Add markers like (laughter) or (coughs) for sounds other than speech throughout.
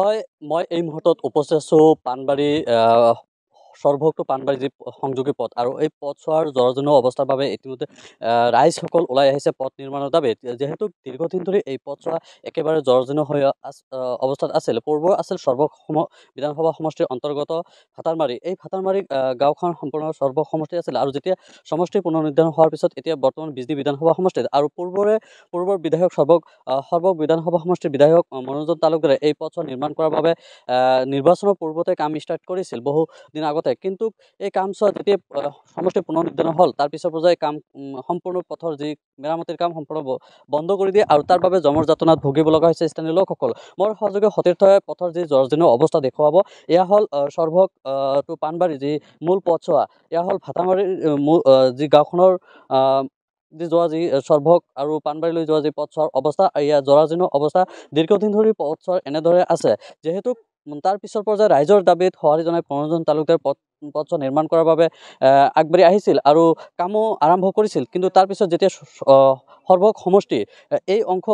হয় মই এই মুহূৰ্তত উপস্থিত আছোঁ পাণবাৰী সৰ্বোক্ত পাণবাৰী যি সংযোগী পথ আৰু এই পথছোৱাৰ জৰাজীৰ্ণ অৱস্থাৰ বাবে ইতিমধ্যে ৰাইজসকল ওলাই আহিছে পথ নিৰ্মাণৰ দাবীত যিহেতু দীৰ্ঘদিন ধৰি এই পথছোৱা একেবাৰে জৰাজীৰ্ণ হৈ অৱস্থাত আছিল পূৰ্বৰ আছিল সৰ্বসম বিধানসভা সমষ্টিৰ অন্তৰ্গত ভাটাৰমাৰী এই ভাটাৰমাৰী গাঁওখন সম্পূৰ্ণ সৰ্বসমষ্টি আছিল আৰু যেতিয়া সমষ্টি পুনৰ্নিৰ্ধাৰণ হোৱাৰ পিছত এতিয়া বৰ্তমান বিজদী বিধানসভা সমষ্টিত আৰু পূৰ্বৰে পূৰ্বৰ বিধায়ক সৰ্ব সৰ্ব বিধানসভা সমষ্টিৰ বিধায়ক মনোৰঞ্জন তালুকদাৰে এই পথছোৱা নিৰ্মাণ কৰাৰ বাবে নিৰ্বাচনৰ পূৰ্বতে কাম ষ্টাৰ্ট কৰিছিল বহুদিন আগত আগতে কিন্তু এই কামচোৱা যেতিয়া সমষ্টি নিৰ্ধাৰণ হ'ল তাৰ পিছৰ পৰা কাম সম্পূৰ্ণ পথৰ যি মেৰামতিৰ কাম সম্পূৰ্ণ বন্ধ কৰি দিয়ে আৰু তাৰ বাবে জমৰ যাতনাত ভুগিব লগা হৈছে স্থানীয় লোকসকল মোৰ সহযোগে সতীৰ্থই পথৰ যি জৰ্জনীয় অৱস্থা দেখুৱাব এয়া হ'ল সৰ্ভক টু পাণবাৰী যি মূল পথচোৱা এয়া হ'ল ভাটামাৰীৰ মূল যি গাঁওখনৰ যি যোৱা যি চৰ্ভক আৰু পাণবাৰীলৈ যোৱা যি পথচোৱাৰ অৱস্থা ইয়াৰ জৰাজীৰ্ণ অৱস্থা দীৰ্ঘদিন ধৰি পথচোৱাৰ এনেদৰে আছে যিহেতু তাৰ পিছৰ পৰ্যায়ত ৰাইজৰ দাবীত সঁহাৰি জনাই প্ৰণোজন তালুকদাৰ পথ পথ নিৰ্মাণ কৰাৰ বাবে আগবাঢ়ি আহিছিল আৰু কামো আৰম্ভ কৰিছিল কিন্তু তাৰপিছত যেতিয়া সৰ্বক সমষ্টি এই অংশ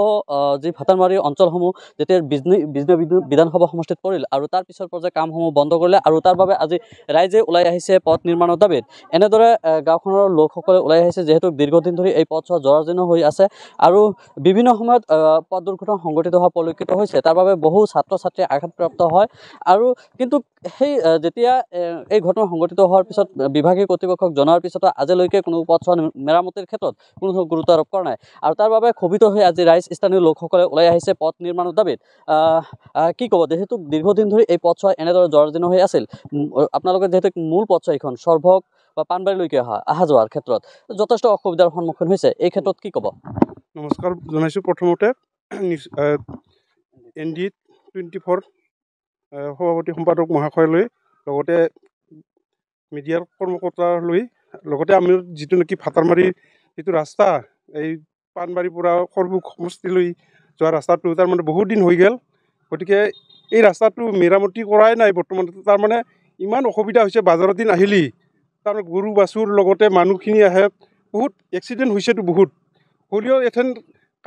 যি ভাটানবাৰী অঞ্চলসমূহ যেতিয়া বিজনে বিজ্ঞ বিধানসভা সমষ্টিত পৰিল আৰু তাৰ পিছৰ পৰ্যায়ৰ কামসমূহ বন্ধ কৰিলে আৰু তাৰ বাবে আজি ৰাইজে ওলাই আহিছে পথ নিৰ্মাণৰ দাবীত এনেদৰে গাঁওখনৰ লোকসকলে ওলাই আহিছে যিহেতু দীৰ্ঘদিন ধৰি এই পথছোৱা জৰাজীৰ্ণ হৈ আছে আৰু বিভিন্ন সময়ত পথ দুৰ্ঘটনা সংঘটিত হোৱা পৰিলক্ষিত হৈছে তাৰ বাবে বহু ছাত্ৰ ছাত্ৰীয়ে আঘাতপ্ৰাপ্ত হয় আৰু কিন্তু সেই যেতিয়া এই ঘটনা সংঘটিত হোৱাৰ পিছত বিভাগীয় কৰ্তৃপক্ষক জনাৰ পিছতো আজিলৈকে কোনো পথছোৱা মেৰামতিৰ ক্ষেত্ৰত কোনো ধৰণৰ গুৰুত্ব আৰোপ কৰা নাই আৰু তাৰ বাবে ক্ষোভিত হৈ আজি ৰাইজ স্থানীয় লোকসকলে ওলাই আহিছে পথ নিৰ্মাণৰ দাবীত কি ক'ব যিহেতু দীৰ্ঘদিন ধৰি এই পথছোৱা এনেদৰে জৰাজীৰ্ণ হৈ আছিল আপোনালোকে যিহেতু মূল পথছোৱাইখন সৰ্ভক বা পাণবাৰীলৈকে অহা অহা যোৱাৰ ক্ষেত্ৰত যথেষ্ট অসুবিধাৰ সন্মুখীন হৈছে এই ক্ষেত্ৰত কি ক'ব নমস্কাৰ জনাইছোঁ প্ৰথমতে এন ডি টুৱেণ্টি ফ'ৰ সভাপতি সম্পাদক মহাশয়লৈ লগতে মিডিয়াৰ কৰ্মকৰ্তালৈ লগতে আমি যিটো নেকি ভাটামাৰীৰ যিটো ৰাস্তা এই পাণবাৰীৰ পৰা সৰভোগ সমষ্টিলৈ যোৱা ৰাস্তাটো তাৰমানে বহুত দিন হৈ গ'ল গতিকে এই ৰাস্তাটো মেৰামতি কৰাই নাই বৰ্তমান তাৰমানে ইমান অসুবিধা হৈছে বাজাৰৰ দিন আহিলে তাৰ গৰু বাছুৰ লগতে মানুহখিনি আহে বহুত এক্সিডেণ্ট হৈছেতো বহুত হ'লেও এথেন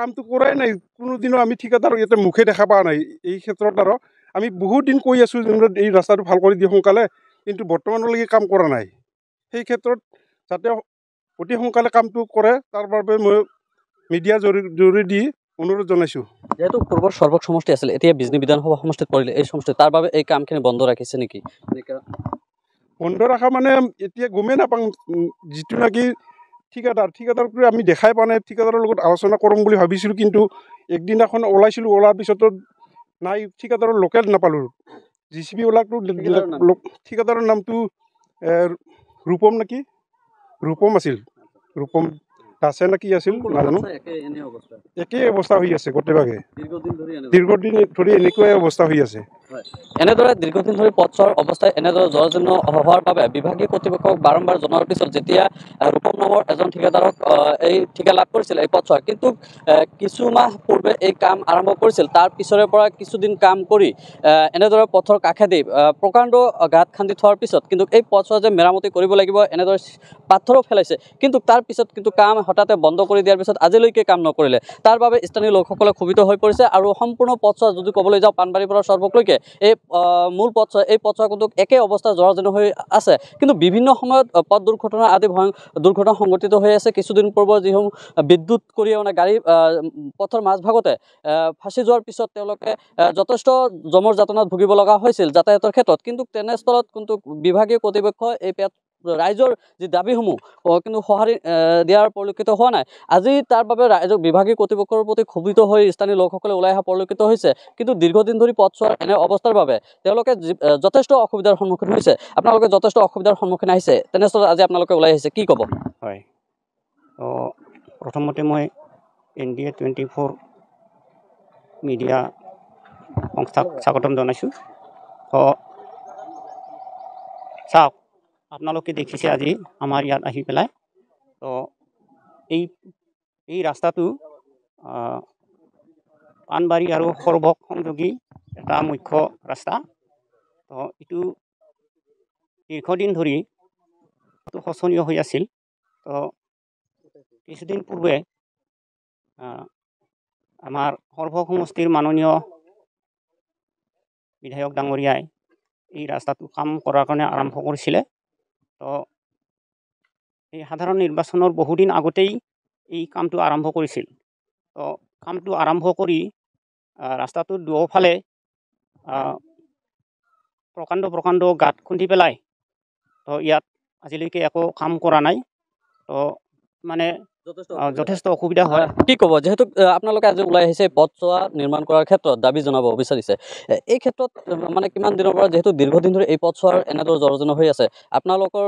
কামটো কৰাই নাই কোনোদিনো আমি ঠিকাদাৰ ইয়াতে মুখে দেখা পোৱা নাই এই ক্ষেত্ৰত আৰু আমি বহুত দিন কৈ আছোঁ যেনে এই ৰাস্তাটো ভাল কৰি দিওঁ সোনকালে কিন্তু বৰ্তমানলৈকে কাম কৰা নাই সেই ক্ষেত্ৰত যাতে অতি সোনকালে কামটো কৰে তাৰ বাবে মই মিডিয়া জৰুৰী দি অনুৰোধ জনাইছোঁ যিহেতু পূৰ্বৰ সৰ্বক সমষ্টি আছিল এতিয়া বিজনী বিধানসভা সমষ্টিত পৰিলে এই সমষ্টি তাৰ বাবে এই কামখিনি বন্ধ ৰাখিছে নেকি বন্ধ ৰখা মানে এতিয়া গমেই নাপাওঁ যিটো নেকি ঠিকাদাৰ ঠিকাদাৰক আমি দেখাই পোৱা নাই ঠিকাদাৰৰ লগত আলোচনা কৰোঁ বুলি ভাবিছিলোঁ কিন্তু একদিনাখন ওলাইছিলোঁ ওলোৱাৰ পিছতো নাই ঠিকাদাৰৰ লোকেল নাপালোঁ জি চি বি বিলাকটো ঠিকাদাৰৰ নামটো ৰূপম নেকি ৰূপম আছিল ৰূপম আছে নাকি আছিল নাজানো একেই অৱস্থা হৈ আছে গোটেইভাগে দীৰ্ঘদিন ধৰি এনেকুৱাই অৱস্থা হৈ আছে এনেদৰে দীৰ্ঘদিন ধৰি পথছোৱাৰ অৱস্থাই এনেদৰে জৰজীৰ্ণ হোৱাৰ বাবে বিভাগীয় কৰ্তৃপক্ষক বাৰম্বাৰ জনোৱাৰ পিছত যেতিয়া ৰূপম নামৰ এজন ঠিকাদাৰক এই ঠিকা লাভ কৰিছিল এই পথছোৱা কিন্তু কিছুমাহ পূৰ্বে এই কাম আৰম্ভ কৰিছিল তাৰ পিছৰে পৰা কিছুদিন কাম কৰি এনেদৰে পথৰ কাষেদি প্ৰকাণ্ড গাঁত খান্দি থোৱাৰ পিছত কিন্তু এই পথছোৱা যে মেৰামতি কৰিব লাগিব এনেদৰে পাথৰো ফেলাইছে কিন্তু তাৰ পিছত কিন্তু কাম হঠাতে বন্ধ কৰি দিয়াৰ পিছত আজিলৈকে কাম নকৰিলে তাৰ বাবে স্থানীয় লোকসকলে ক্ষোভিত হৈ পৰিছে আৰু সম্পূৰ্ণ পথছোৱা যদি ক'বলৈ যাওঁ পানবাৰীৰ পৰা চৰ্বকলৈকে এই মূল পথ এই পথচোৱাটোক একে অৱস্থা জৰাজীৰ্ণ হৈ আছে কিন্তু বিভিন্ন সময়ত পথ দুৰ্ঘটনা আদি ভয় দুৰ্ঘটনা সংঘটিত হৈ আছে কিছুদিন পূৰ্বৰ যিসমূহ বিদ্যুৎ কৰি মানে গাড়ী পথৰ মাজভাগতে ফাঁচি যোৱাৰ পিছত তেওঁলোকে যথেষ্ট জমৰ যাতনাত ভুগিব লগা হৈছিল যাতায়াতৰ ক্ষেত্ৰত কিন্তু তেনেস্থলত কিন্তু বিভাগীয় কৰ্তৃপক্ষই এই পেট ৰাইজৰ যি দাবীসমূহ কিন্তু সঁহাৰি দিয়াৰ পৰিলক্ষিত হোৱা নাই আজি তাৰ বাবে ৰাইজক বিভাগীয় কৰ্তৃপক্ষৰ প্ৰতি ক্ষোভিত হৈ স্থানীয় লোকসকলে ওলাই অহা পৰিলক্ষিত হৈছে কিন্তু দীৰ্ঘদিন ধৰি পথ চোৱাৰ এনে অৱস্থাৰ বাবে তেওঁলোকে যথেষ্ট অসুবিধাৰ সন্মুখীন হৈছে আপোনালোকে যথেষ্ট অসুবিধাৰ সন্মুখীন আহিছে তেনেস্থলত আজি আপোনালোকে ওলাই আহিছে কি ক'ব হয় অঁ প্ৰথমতে মই N D A twenty four media সংস্থাক স্বাগতম জনাইছোঁ অঁ চাওক আপোনালোকে দেখিছে আজি আমাৰ ইয়াত আহি পেলাই তো এই এই ৰাস্তাটো পাণবাৰী আৰু সৰ্বক সংযোগী এটা মুখ্য ৰাস্তা তো এইটো দীৰ্ঘদিন ধৰি শোচনীয় হৈ আছিল তো কিছুদিন পূৰ্বে আমাৰ সৰ্ব সমষ্টিৰ মাননীয় বিধায়ক ডাঙৰীয়াই এই ৰাস্তাটো কাম কৰাৰ কাৰণে আৰম্ভ কৰিছিলে তো এই সাধাৰণ নিৰ্বাচনৰ বহুদিন আগতেই এই কামটো আৰম্ভ কৰিছিল তো কামটো আৰম্ভ কৰি ৰাস্তাটোৰ দুয়োফালে প্ৰকাণ্ড প্ৰকাণ্ড গাঁত খুন্দি পেলাই তো ইয়াত আজিলৈকে একো কাম কৰা নাই তো মানে যথেষ্ট অসুবিধা হয় কি ক'ব যিহেতু আপোনালোকে আজি ওলাই আহিছে বটচোৱা নিৰ্মাণ কৰাৰ ক্ষেত্ৰত দাবী জনাব বিচাৰিছে এই ক্ষেত্ৰত মানে কিমান দিনৰ পৰা যিহেতু দীৰ্ঘদিন ধৰি এই পথচোৱাৰ এনেদৰে জৰ্জনা হৈ আছে আপোনালোকৰ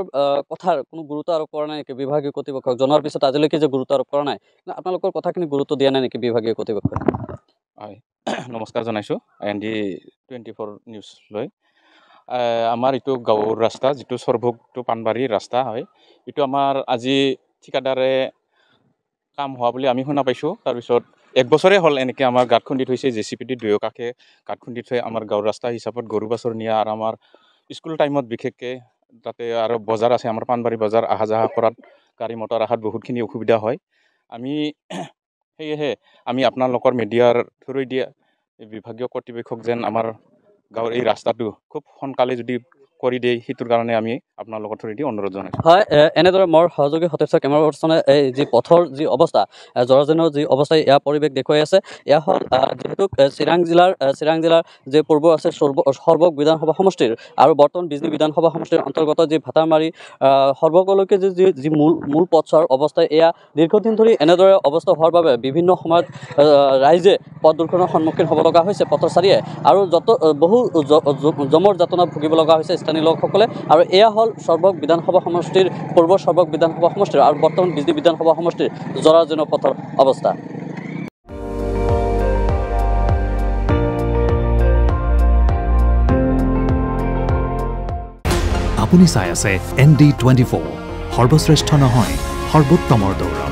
কথাৰ কোনো গুৰুত্ব আৰোপ কৰা নাই নেকি বিভাগীয় কৰ্তৃপক্ষক জনোৱাৰ পিছত আজিলৈকে যে গুৰুত্ব আৰোপ কৰা নাই আপোনালোকৰ কথাখিনি গুৰুত্ব দিয়া নাই নেকি বিভাগীয় কৰ্তৃপক্ষই হয় (coughs) নমস্কাৰ জনাইছোঁ N D twenty four news লৈ আমাৰ এইটো গাঁৱৰ ৰাস্তা যিটো চৰভোগটো পানবাৰীৰ ৰাস্তা হয় এইটো আমাৰ আজি ঠিকাদাৰে কাম হোৱা বুলি আমি শুনা পাইছোঁ তাৰপিছত এক বছৰে হ'ল এনেকৈ আমাৰ গাঁত খুন্দি থৈছে জে চি পি টি দুয়ো কাষে গাঁত খুন্দি থৈ আমাৰ গাঁৱৰ ৰাস্তা হিচাপত গৰু বাছৰ নিয়া আৰু আমাৰ স্কুল টাইমত বিশেষকৈ তাতে আৰু বজাৰ আছে আমাৰ পাণবাৰী বজাৰ অহা যাহা কৰাত গাড়ী মটৰ অহাত বহুতখিনি অসুবিধা হয় আমি (clears throat) সেয়েহে আমি আপোনালোকৰ মিডিয়াৰ থ্ৰুৱেদি বিভাগীয় কৰ্তৃপক্ষক যেন আমাৰ গাঁৱৰ এই ৰাস্তাটো খুব সোনকালে যদি কৰি দিয়ে সেইটোৰ কাৰণে আমি আপোনালোকৰ থ্ৰুদি অনুৰোধ জনাইছোঁ হয় এনেদৰে মোৰ সহযোগী সতেশ্বৰ কেমেৰা পাৰ্চনে এই যি পথৰ যি অৱস্থা জৰাজীৰ্ণৰ যি অৱস্থা ইয়াৰ পৰিৱেশ দেখুৱাই আছে এয়া হ'ল যিহেতু চিৰাং জিলাৰ চিৰাং জিলাৰ যি পূৰ্ব আছে সৰ্ব সৰ্বক বিধানসভা সমষ্টিৰ আৰু বৰ্তমান বিজনী বিধানসভা সমষ্টিৰ অন্তৰ্গত যি ভাটামাৰী সৰ্বকলৈকে যি যি যি মূল মূল পথছোৱাৰ অৱস্থা এয়া দীৰ্ঘদিন ধৰি এনেদৰে অৱস্থা হোৱাৰ বাবে বিভিন্ন সময়ত ৰাইজে পথ দুৰ্ঘটনাৰ সন্মুখীন হ'ব লগা হৈছে পথচাৰীয়ে আৰু যত বহু জমৰ যাতনা ভুগিব লগা হৈছে স্থানীয় লোকসকলে আৰু এয়া হ'ল সৰ্বক বিধানসভা সমষ্টিৰ পূৰ্ব সৰ্বক বিধানসভা সমষ্টিৰ আৰু বৰ্তমান বিজেপি বিধানসভা সমষ্টিৰ জৰাজীৰ্ণ পথৰ অৱস্থা আপুনি চাই আছে এন ডি টুৱেণ্টি ফ'ৰ সৰ্বশ্ৰেষ্ঠ নহয় সৰ্বোত্তমৰ দৌৰত